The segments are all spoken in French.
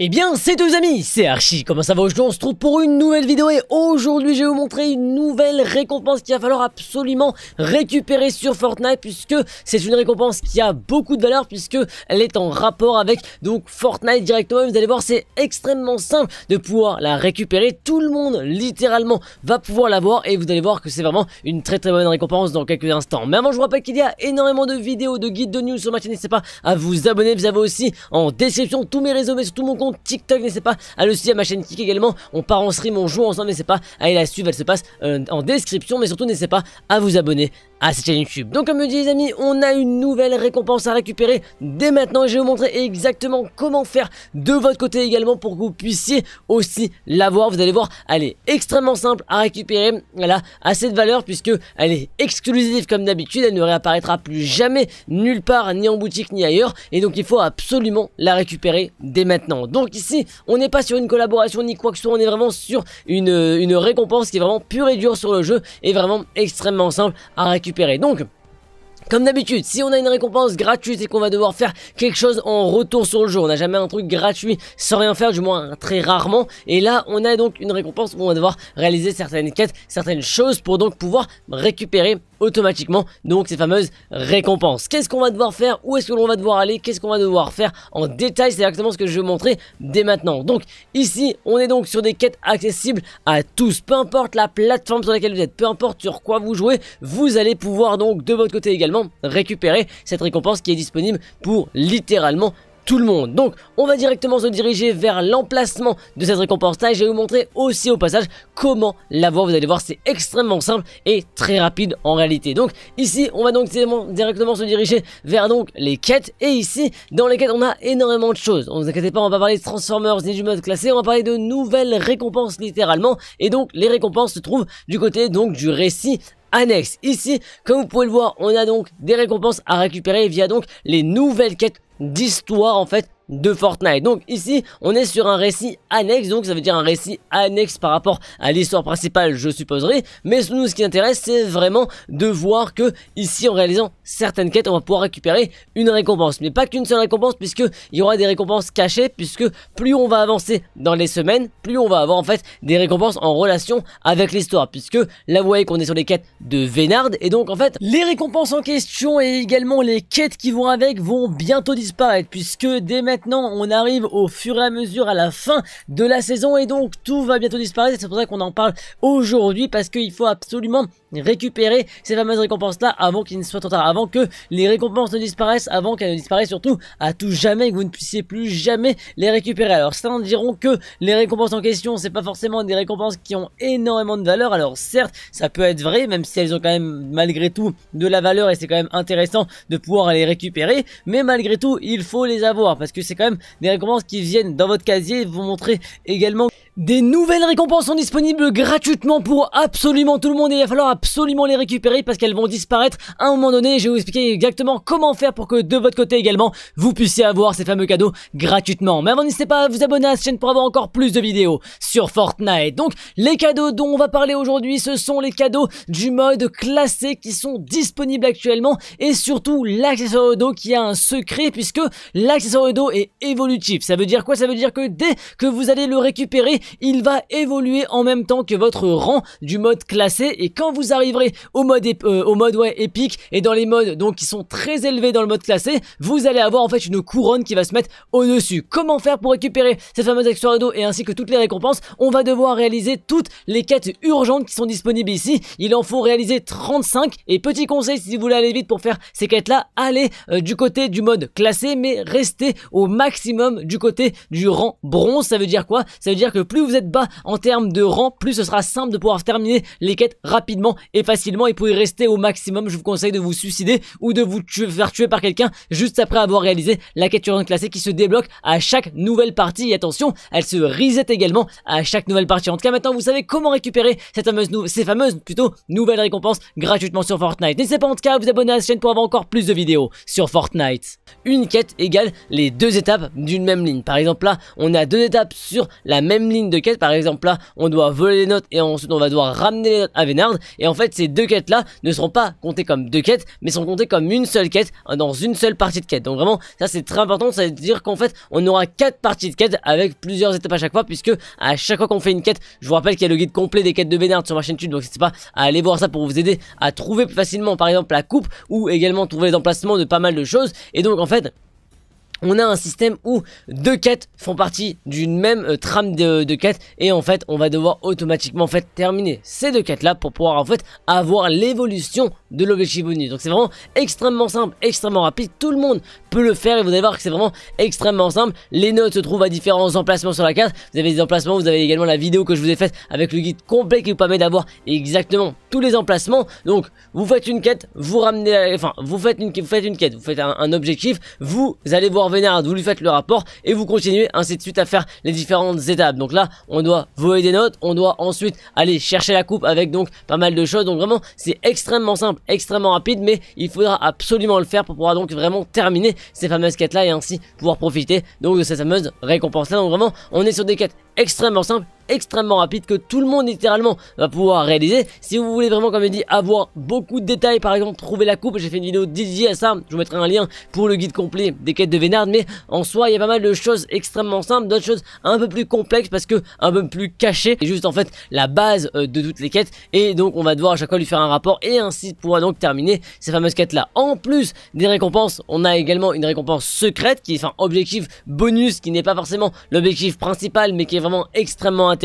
Eh bien, c'est deux amis, c'est Archie. Comment ça va aujourd'hui On se trouve pour une nouvelle vidéo et aujourd'hui, je vais vous montrer une nouvelle récompense qu'il va falloir absolument récupérer sur Fortnite puisque c'est une récompense qui a beaucoup de valeur puisque elle est en rapport avec donc Fortnite directement. Vous allez voir, c'est extrêmement simple de pouvoir la récupérer. Tout le monde, littéralement, va pouvoir l'avoir et vous allez voir que c'est vraiment une très très bonne récompense dans quelques instants. Mais avant, je vous rappelle qu'il y a énormément de vidéos, de guides, de news sur ma chaîne. N'hésitez pas à vous abonner. Vous avez aussi en description tous mes réseaux mais tout mon compte TikTok, n'hésitez pas à le suivre, à ma chaîne Kik également. On part en stream, on joue ensemble, n'hésitez pas à aller la suivre, elle se passe euh, en description. Mais surtout, n'hésitez pas à vous abonner à ah, cette chaîne YouTube. Donc comme je dis les amis, on a une nouvelle récompense à récupérer dès maintenant et je vais vous montrer exactement comment faire de votre côté également pour que vous puissiez aussi l'avoir. Vous allez voir, elle est extrêmement simple à récupérer, elle a assez de valeur puisque elle est exclusive comme d'habitude, elle ne réapparaîtra plus jamais nulle part, ni en boutique ni ailleurs et donc il faut absolument la récupérer dès maintenant. Donc ici, on n'est pas sur une collaboration ni quoi que ce soit, on est vraiment sur une, euh, une récompense qui est vraiment pure et dure sur le jeu et vraiment extrêmement simple à récupérer donc, comme d'habitude, si on a une récompense gratuite et qu'on va devoir faire quelque chose en retour sur le jeu, on n'a jamais un truc gratuit sans rien faire, du moins très rarement. Et là, on a donc une récompense où on va devoir réaliser certaines quêtes, certaines choses pour donc pouvoir récupérer automatiquement donc ces fameuses récompenses. Qu'est-ce qu'on va devoir faire Où est-ce que l'on va devoir aller Qu'est-ce qu'on va devoir faire en détail C'est exactement ce que je vais vous montrer dès maintenant. Donc ici, on est donc sur des quêtes accessibles à tous, peu importe la plateforme sur laquelle vous êtes, peu importe sur quoi vous jouez, vous allez pouvoir donc de votre côté également récupérer cette récompense qui est disponible pour littéralement tout le monde. Donc on va directement se diriger vers l'emplacement de cette récompense là et je vais vous montrer aussi au passage comment voir. Vous allez voir c'est extrêmement simple et très rapide en réalité. Donc ici on va donc directement se diriger vers donc les quêtes et ici dans les quêtes on a énormément de choses. On ne vous inquiétez pas on va parler de Transformers ni du mode classé, on va parler de nouvelles récompenses littéralement et donc les récompenses se trouvent du côté donc du récit annexe. Ici, comme vous pouvez le voir, on a donc des récompenses à récupérer via donc les nouvelles quêtes d'histoire en fait de Fortnite. Donc ici, on est sur un récit annexe, donc ça veut dire un récit annexe par rapport à l'histoire principale, je supposerai. Mais nous, ce qui intéresse, c'est vraiment de voir que ici, en réalisant certaines quêtes, on va pouvoir récupérer une récompense. Mais pas qu'une seule récompense, puisque il y aura des récompenses cachées, puisque plus on va avancer dans les semaines, plus on va avoir en fait des récompenses en relation avec l'histoire, puisque là, vous voyez qu'on est sur les quêtes de Vénard, et donc en fait, les récompenses en question et également les quêtes qui vont avec vont bientôt disparaître, puisque des maîtres maintenant, on arrive au fur et à mesure à la fin de la saison et donc tout va bientôt disparaître. C'est pour ça qu'on en parle aujourd'hui parce qu'il faut absolument récupérer ces fameuses récompenses-là avant qu'il ne soit trop tard, avant que les récompenses ne disparaissent, avant qu'elles ne disparaissent surtout à tout jamais, que vous ne puissiez plus jamais les récupérer. Alors certains diront que les récompenses en question, c'est pas forcément des récompenses qui ont énormément de valeur, alors certes, ça peut être vrai, même si elles ont quand même malgré tout de la valeur et c'est quand même intéressant de pouvoir les récupérer, mais malgré tout, il faut les avoir, parce que c'est quand même des récompenses qui viennent dans votre casier, vous montrer également... Des nouvelles récompenses sont disponibles gratuitement pour absolument tout le monde et il va falloir absolument les récupérer parce qu'elles vont disparaître à un moment donné. je vais vous expliquer exactement comment faire pour que de votre côté également, vous puissiez avoir ces fameux cadeaux gratuitement. Mais avant, n'hésitez pas à vous abonner à cette chaîne pour avoir encore plus de vidéos sur Fortnite. Donc, les cadeaux dont on va parler aujourd'hui, ce sont les cadeaux du mode classé qui sont disponibles actuellement et surtout l'accessoire dos qui a un secret puisque l'accessoire dos est évolutif. Ça veut dire quoi Ça veut dire que dès que vous allez le récupérer, il va évoluer en même temps que votre rang du mode classé et quand vous arriverez au mode, euh, au mode épique et dans les modes donc qui sont très élevés dans le mode classé, vous allez avoir en fait une couronne qui va se mettre au-dessus. Comment faire pour récupérer cette fameuse accessoire d'eau et ainsi que toutes les récompenses On va devoir réaliser toutes les quêtes urgentes qui sont disponibles ici. Il en faut réaliser 35 et petit conseil si vous voulez aller vite pour faire ces quêtes là, allez euh, du côté du mode classé mais restez au maximum du côté du rang bronze. Ça veut dire quoi Ça veut dire que plus vous êtes bas en termes de rang, plus ce sera simple de pouvoir terminer les quêtes rapidement et facilement. Et pour y rester au maximum, je vous conseille de vous suicider ou de vous faire tuer par quelqu'un juste après avoir réalisé la quête urgente classée qui se débloque à chaque nouvelle partie. Et attention, elle se reset également à chaque nouvelle partie. En tout cas, maintenant, vous savez comment récupérer cette fameuse, ces fameuses, plutôt, nouvelles récompenses gratuitement sur Fortnite. N'hésitez pas en tout cas à vous abonner à la chaîne pour avoir encore plus de vidéos sur Fortnite. Une quête égale les deux étapes d'une même ligne. Par exemple, là, on a deux étapes sur la même ligne de quête. Par exemple, là, on doit voler les notes et ensuite on va devoir ramener les notes à Vénard. Et en fait, ces deux quêtes-là ne seront pas comptées comme deux quêtes, mais sont comptées comme une seule quête dans une seule partie de quête. Donc vraiment, ça c'est très important. Ça veut dire qu'en fait, on aura quatre parties de quête avec plusieurs étapes à chaque fois, puisque à chaque fois qu'on fait une quête, je vous rappelle qu'il y a le guide complet des quêtes de Vénarde sur ma chaîne YouTube. Donc c'est pas à aller voir ça pour vous aider à trouver plus facilement, par exemple, la coupe ou également trouver les emplacements de pas mal de choses. Et donc en fait, on a un système où deux quêtes font partie d'une même euh, trame de, quête quêtes et en fait on va devoir automatiquement en fait terminer ces deux quêtes là pour pouvoir en fait avoir l'évolution de l'objectif bonus donc c'est vraiment extrêmement simple extrêmement rapide tout le monde peut le faire et vous allez voir que c'est vraiment extrêmement simple les notes se trouvent à différents emplacements sur la carte vous avez des emplacements vous avez également la vidéo que je vous ai faite avec le guide complet qui vous permet d'avoir exactement tous les emplacements donc vous faites une quête vous ramenez enfin vous faites une vous faites une quête vous faites un objectif vous allez voir vous lui faites le rapport et vous continuez ainsi de suite à faire les différentes étapes. Donc là, on doit voler des notes, on doit ensuite aller chercher la coupe avec donc pas mal de choses. Donc vraiment, c'est extrêmement simple, extrêmement rapide, mais il faudra absolument le faire pour pouvoir donc vraiment terminer ces fameuses quêtes là et ainsi pouvoir profiter donc de ces fameuses récompense là. Donc vraiment, on est sur des quêtes extrêmement simples, extrêmement rapide que tout le monde littéralement va pouvoir réaliser. Si vous voulez vraiment, comme je dit, avoir beaucoup de détails, par exemple trouver la coupe, j'ai fait une vidéo dédiée à ça, je vous mettrai un lien pour le guide complet des quêtes de Vénard, mais en soi il y a pas mal de choses extrêmement simples, d'autres choses un peu plus complexes parce que un peu plus cachées, et juste en fait la base euh, de toutes les quêtes, et donc on va devoir à chaque fois lui faire un rapport et ainsi pourra donc terminer ces fameuses quêtes là. En plus des récompenses, on a également une récompense secrète qui est enfin objectif bonus qui n'est pas forcément l'objectif principal mais qui est vraiment extrêmement intéressant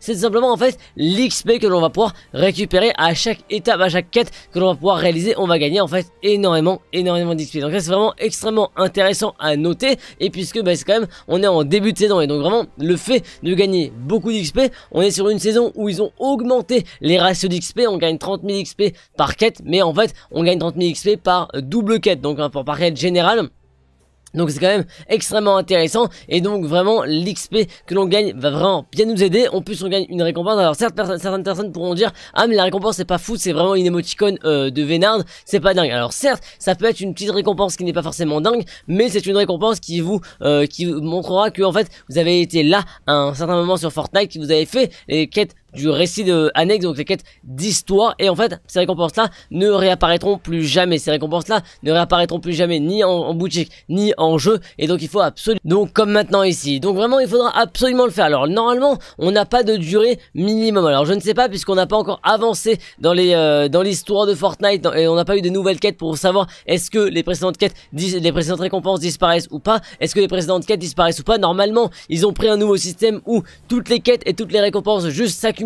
c'est simplement en fait l'XP que l'on va pouvoir récupérer à chaque étape, à chaque quête que l'on va pouvoir réaliser, on va gagner en fait énormément, énormément d'XP. Donc ça c'est vraiment extrêmement intéressant à noter, et puisque bah, c'est quand même, on est en début de saison, et donc vraiment le fait de gagner beaucoup d'XP, on est sur une saison où ils ont augmenté les ratios d'XP, on gagne 30 000 XP par quête, mais en fait on gagne 30 000 XP par double quête, donc hein, pour par quête générale. Donc c'est quand même extrêmement intéressant et donc vraiment l'XP que l'on gagne va vraiment bien nous aider. En plus on gagne une récompense. Alors certes certaines personnes pourront dire ah mais la récompense c'est pas fou, c'est vraiment une émoticône euh, de Vénard, c'est pas dingue. Alors certes ça peut être une petite récompense qui n'est pas forcément dingue, mais c'est une récompense qui vous euh, qui montrera que en fait vous avez été là à un certain moment sur Fortnite, que vous avez fait les quêtes du récit de annexe, donc les quêtes d'histoire. Et en fait, ces récompenses-là ne réapparaîtront plus jamais. Ces récompenses-là ne réapparaîtront plus jamais, ni en, boutique, ni en jeu. Et donc, il faut absolument... Donc, comme maintenant ici. Donc, vraiment, il faudra absolument le faire. Alors, normalement, on n'a pas de durée minimum. Alors, je ne sais pas, puisqu'on n'a pas encore avancé dans les euh, dans l'histoire de Fortnite, et on n'a pas eu de nouvelles quêtes pour savoir est-ce que les précédentes quêtes, les précédentes récompenses disparaissent ou pas. Est-ce que les précédentes quêtes disparaissent ou pas Normalement, ils ont pris un nouveau système où toutes les quêtes et toutes les récompenses juste s'accumulent